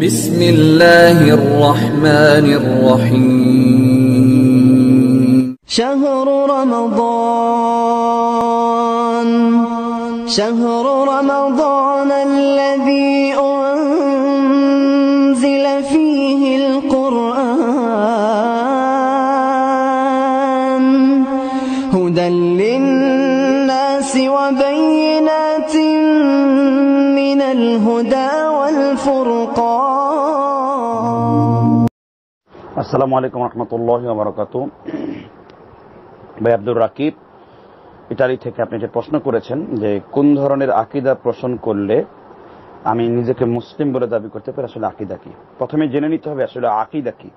بسم الله الرحمن الرحيم شهر رمضان شهر رمضان আসসালামু আলাইকুম عليكم ভাই আব্দুর রাকিব ইটালি থেকে আপনি যে প্রশ্ন করেছেন যে কোন ধরনের আকিদা প্রশ্ন করলে আমি নিজেকে মুসলিম বলে দাবি করতে পারি আসলে আকিদা কি প্রথমে জেনে নিতে হবে আসলে আকিদা কি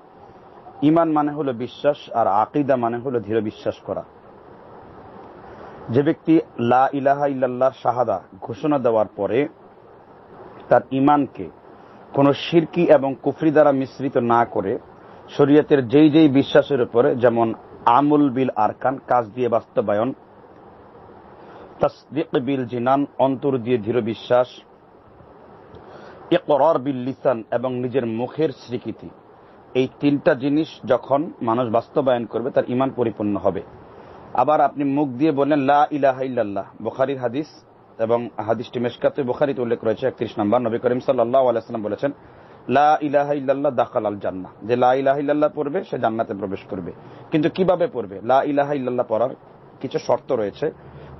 ইমান মানে হলো বিশ্বাস আর আকিদা মানে হলো ধীরে বিশ্বাস করা যে ব্যক্তি লা ইলাহা ইল্লাল্লাহ শাহাদা ঘোষণা দেওয়ার পরে তার ইমানকে কোন শিরকি এবং কুফরি দ্বারা মিশ্রিত না করে শরীয়তের যেই যেই বিশ্বাসের উপরে যেমন আমুল বিল আরকান কাজ দিয়ে বাস্তবায়ন তসদিক বিল জিনান অন্তর দিয়ে ধীর বিশ্বাস ইকরার বিল লিসান এবং নিজের মুখের স্বীকৃতি এই তিনটা জিনিস যখন মানুষ বাস্তবায়ন করবে তার ইমান পরিপূর্ণ হবে আবার আপনি মুখ দিয়ে বললেন লা ইলাহা ইল্লাল্লাহ বুখারীর হাদিস এবং হাদিসটি মেশকাতে বুখারিতে উল্লেখ রয়েছে একত্রিশ নম্বর নবী করিম সাল্লাহ আলাইসালাম বলেছেন লা ইলাহা ইল্লাল্লাহ দাখাল আল জান্না যে লা ইলাহা ইল্লাল্লাহ পড়বে সে জান্নাতে প্রবেশ করবে কিন্তু কিভাবে পড়বে লা ইলাহা ইল্লাল্লাহ পড়ার কিছু শর্ত রয়েছে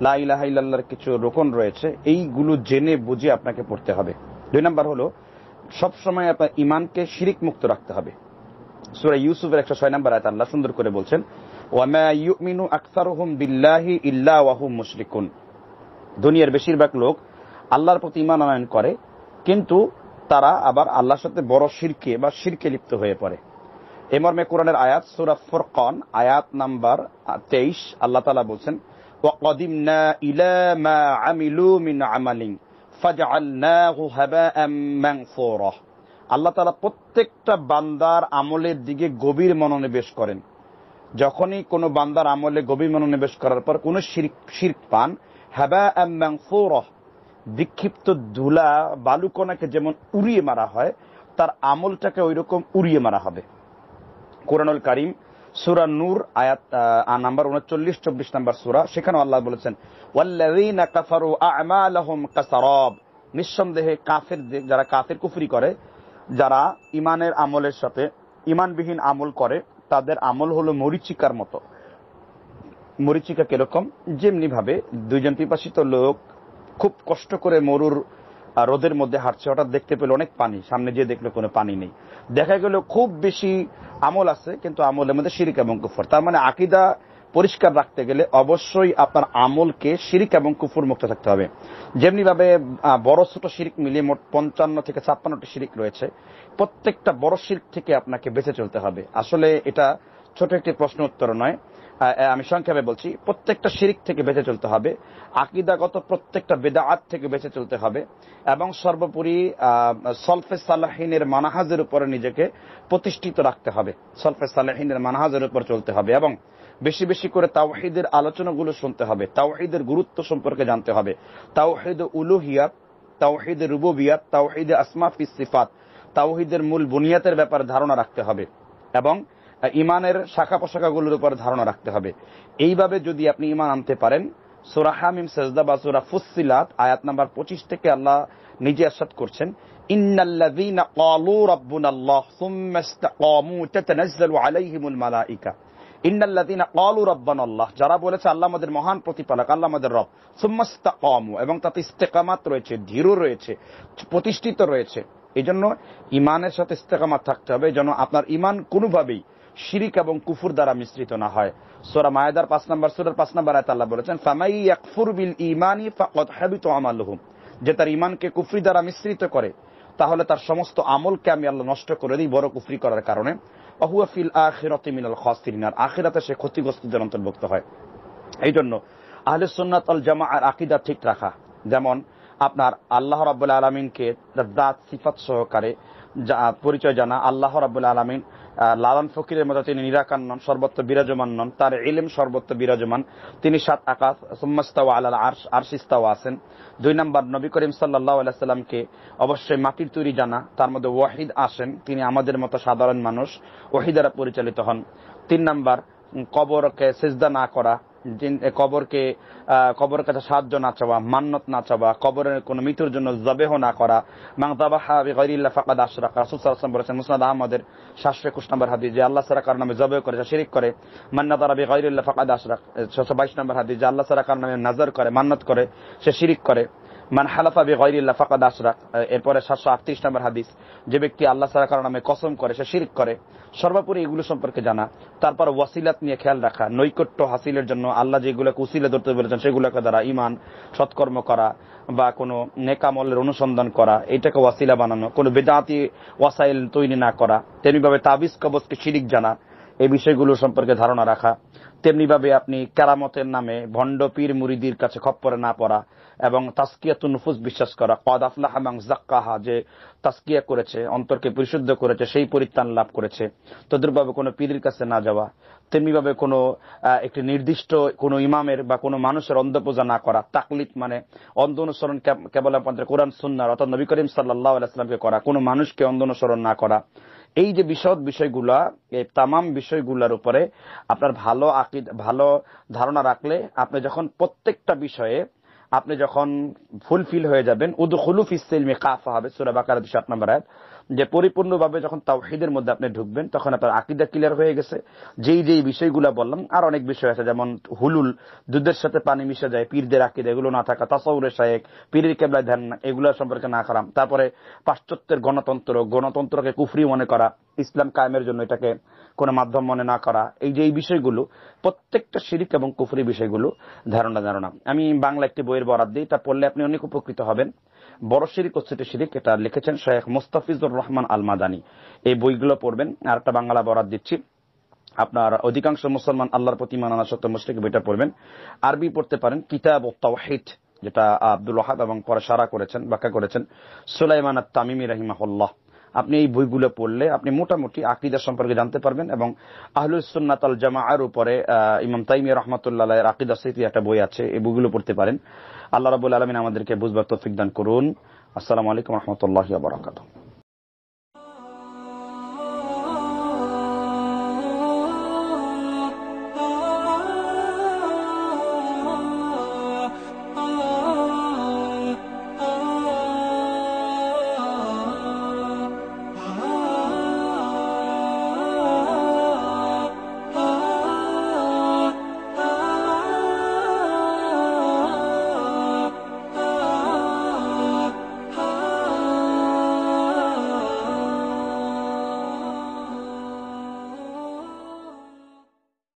লা ইলাহা ইল্লাল্লাহর কিছু রোকন রয়েছে এইগুলো জেনে বুঝে আপনাকে পড়তে হবে দুই নম্বর হলো সবসময় আপনার ইমানকে শিরিক মুক্ত রাখতে হবে সুরা ইউসুফের একশো ছয় নম্বর আয়তাল্লাহ আল্লাহ সুন্দর করে বলছেন মিনু ইউমিনু আকসারুহুম বিল্লাহি ইল্লা ওয়াহুম মুশরিকুন দুনিয়ার বেশিরভাগ লোক আল্লাহর প্রতি ইমান আনায়ন করে কিন্তু তারা আবার আল্লাহর সাথে বড় শিরকে বা শিরকে লিপ্ত হয়ে পড়ে এমর মে কোরআনের আয়াত সুরা ফোরকন আয়াত নাম্বার তেইশ আল্লাহ তালা বলছেন আল্লাহ তালা প্রত্যেকটা বান্দার আমলের দিকে গভীর মনোনিবেশ করেন যখনই কোনো বান্দার আমলে গভীর মনোনিবেশ করার পর কোন শির পান হ্যাবা ফোরহ বিক্ষিপ্ত ধুলা বালুকণাকে যেমন উড়িয়ে মারা হয় তার আমলটাকে ওই রকম উড়িয়ে মারা হবে কোরআনুল করিম সুরা নূর আয়াত নাম্বার উনচল্লিশ চব্বিশ নাম্বার সুরা সেখানে আল্লাহ বলেছেন নিঃসন্দেহে কাফের যারা কাফের কুফরি করে যারা ইমানের আমলের সাথে ইমানবিহীন আমল করে তাদের আমল হলো মরিচিকার মতো মরিচিকা কিরকম যেমনি ভাবে দুইজন পিপাসিত লোক খুব কষ্ট করে মরুর রোদের মধ্যে হাঁটছে হঠাৎ দেখতে পেল অনেক পানি সামনে যেয়ে দেখলো কোনো পানি নেই দেখা গেল খুব বেশি আমল আছে কিন্তু আমলের মধ্যে শিরিক এবং কুফর তার মানে আকিদা পরিষ্কার রাখতে গেলে অবশ্যই আপনার আমলকে শিরিক এবং কুফুর মুক্ত থাকতে হবে যেমনিভাবে বড় ছোট শিরিক মিলিয়ে মোট পঞ্চান্ন থেকে ছাপ্পান্নটি শিরিক রয়েছে প্রত্যেকটা বড় শিরিক থেকে আপনাকে বেঁচে চলতে হবে আসলে এটা ছোট একটি প্রশ্ন উত্তর নয় আমি সংক্ষেপে বলছি প্রত্যেকটা শিরিক থেকে বেঁচে চলতে হবে আকিদাগত প্রত্যেকটা বেদাআত থেকে বেঁচে চলতে হবে এবং সর্বোপরি সলফে সালাহিনের মানাহাজের উপরে নিজেকে প্রতিষ্ঠিত রাখতে হবে সলফে সালাহিনের মানাহাজের উপর চলতে হবে এবং বেশি বেশি করে তাওহিদের আলোচনাগুলো শুনতে হবে তাওহিদের গুরুত্ব সম্পর্কে জানতে হবে তাওহিদ উলুহিয়াত তাওহিদ রুবুবিয়াত তাওহিদ আসমাফ সিফাত তাওহিদের মূল বুনিয়াতের ব্যাপারে ধারণা রাখতে হবে এবং ইমানের শাখা পোশাখাগুলোর উপর ধারণা রাখতে হবে এইভাবে যদি আপনি ইমান আনতে পারেন সুরা হামিম সেজদা বা সুরা ফুসিলাত আয়াত নাম্বার পঁচিশ থেকে আল্লাহ নিজে আশ্বাদ করছেন যারা বলেছে আল্লাহ আমাদের মহান প্রতিপালক আল্লাহ আমাদের রব সুম্মাস্তা কমু এবং তাতে ইস্তেকামাত রয়েছে ধীরু রয়েছে প্রতিষ্ঠিত রয়েছে এই জন্য ইমানের সাথে ইস্তেকামাত থাকতে হবে যেন আপনার ইমান কোনোভাবেই শিরিক এবং কুফুর দ্বারা মিশ্রিত না হয় সোরা মায়েদার পাঁচ নম্বর সোরার পাঁচ নম্বর আয়ত আল্লাহ বলেছেন ফামাই ইয়াকফুর বিল ইমানি ফাকত হাবিত আমালহুম যে তার ইমানকে কুফরি দ্বারা মিশ্রিত করে তাহলে তার সমস্ত আমলকে আমি আল্লাহ নষ্ট করে দিই বড় কুফরি করার কারণে অহুয়া ফিল আখিরাতে মিনাল আর আখিরাতে সে ক্ষতিগ্রস্তদের অন্তর্ভুক্ত হয় এই জন্য আহলে সুন্নাত আল জামা আর আকিদা ঠিক রাখা যেমন আপনার আল্লাহ রাবুল আলমিনকে দাঁত সিফাত সহকারে পরিচয় জানা আল্লাহ রাবুল আলমিন লালন ফকিরের মতো তিনি নিরাকার নন সর্বত্র বিরাজমান নন তার ইলেম সর্বত্র বিরাজমান তিনি সাত আকাশ সোম্মাস্তাও আলাল আর্শ আরশিস্তাও আছেন দুই নম্বর নবী করিম সাল্লাহ সাল্লামকে অবশ্যই মাটির তৈরি জানা তার মধ্যে ওয়াহিদ আসেন তিনি আমাদের মতো সাধারণ মানুষ ওয়াহিদারা দ্বারা পরিচালিত হন তিন নম্বর কবরকে সেজদা না করা কবরকে কবর কাছে সাহায্য না চাওয়া মান্নত না চাওয়া কবরের কোনো মৃত্যুর জন্য জবেহ না করা মাংতাবা হাবিগরিল্লা ফাকাদ আশরাক বলেছেন মুসনাদ আহমদের সাতশো একুশ নম্বর হাদি যে আল্লাহ সারা কার নামে জবে করে শিরিক করে মান্নাত আরবি গরিল্লা ফাকাদ আশরাক ছশো বাইশ নম্বর হাদি যে আল্লাহ সারা কার নামে নজর করে মান্নত করে সে শিরিক করে মান হালাফা বেগরিল্লা ফাকাদ আশরাক এরপরে সাতশো আটত্রিশ নম্বর হাদিস যে ব্যক্তি আল্লাহ সারা কারো নামে কসম করে সে শিরিক করে সর্বোপরি এগুলো সম্পর্কে জানা তারপর ওয়াসিলাত নিয়ে খেয়াল রাখা নৈকট্য হাসিলের জন্য আল্লাহ যেগুলোকে উসিলে ধরতে বলেছেন সেগুলোকে দ্বারা ইমান সৎকর্ম করা বা কোনো নেকামলের অনুসন্ধান করা এটাকে ওয়াসিলা বানানো কোনো বেদাতি ওয়াসাইল তৈরি না করা তেমনিভাবে তাবিজ কবজকে শিরিক জানা এই বিষয়গুলো সম্পর্কে ধারণা রাখা তেমনিভাবে আপনি কেরামতের নামে ভণ্ড পীর মুরিদির কাছে খপ্পরে না পড়া এবং তাস্কিয়াতুন নুফুস বিশ্বাস করা কদ আফলাহ এবং জাক্কাহা যে তাস্কিয়া করেছে অন্তরকে পরিশুদ্ধ করেছে সেই পরিত্রাণ লাভ করেছে তদুরভাবে কোনো পীরের কাছে না যাওয়া তেমনিভাবে কোনো একটি নির্দিষ্ট কোনো ইমামের বা কোনো মানুষের অন্ধপূজা না করা তাকলিদ মানে অন্ধ অনুসরণ কেবল আপনাদের কোরআন সুন্নার অর্থাৎ নবী করিম সাল্লাহ আলাইসলামকে করা কোনো মানুষকে অন্ধ অনুসরণ না করা এই যে বিশদ বিষয়গুলা এই তামাম বিষয়গুলার উপরে আপনার ভালো আকিদ ভালো ধারণা রাখলে আপনি যখন প্রত্যেকটা বিষয়ে আপনি যখন ফুলফিল হয়ে যাবেন হুলুফ ইসলমে কাফা হবে সুরাবাকার বিষয় আপনার যে পরিপূর্ণভাবে যখন তাওহিদের মধ্যে আপনি ঢুকবেন তখন আপনার আকিদা ক্লিয়ার হয়ে গেছে যেই যেই বিষয়গুলো বললাম আর অনেক বিষয় আছে যেমন হুলুল দুধের সাথে পানি মিশে যায় পীরদের আকিদা এগুলো না থাকা তাসাউরের শায়েক পীরের কেবলায় ধ্যান এগুলো সম্পর্কে না করাম তারপরে পাশ্চাত্যের গণতন্ত্র গণতন্ত্রকে কুফরি মনে করা ইসলাম কায়েমের জন্য এটাকে কোনো মাধ্যম মনে না করা এই যে এই বিষয়গুলো প্রত্যেকটা শিরিক এবং কুফরি বিষয়গুলো ধারণা ধারণা আমি বাংলা একটি বইয়ের বরাদ দিই তা পড়লে আপনি অনেক উপকৃত হবেন বড় শিরিক ও ছোট শিরিক এটা লিখেছেন শেখ মুস্তাফিজুর রহমান আল মাদানি এই বইগুলো পড়বেন আর একটা বাংলা বরাদ দিচ্ছি আপনার অধিকাংশ মুসলমান আল্লাহর প্রতি মানানা সত্য মুশরিক বইটা পড়বেন আরবি পড়তে পারেন কিতাব ও তাওহিদ যেটা আব্দুল ওহাদ এবং পরে সারা করেছেন ব্যাখ্যা করেছেন সুলাইমান তামিমি রাহিমাহুল্লাহ আপনি এই বইগুলো পড়লে আপনি মোটামুটি আকিদা সম্পর্কে জানতে পারবেন এবং আহলুসন্নাত আল আর উপরে ইমাম তাইমিয়া রহমতুল্লাহ আকিদা স্মৃতি একটা বই আছে এই বইগুলো পড়তে পারেন আল্লাহ রাবুল আলমিন আমাদেরকে বুঝবার তৌফিক দান করুন আসসালামু আলাইকুম রহমতুল্লাহ বারাকাতুহ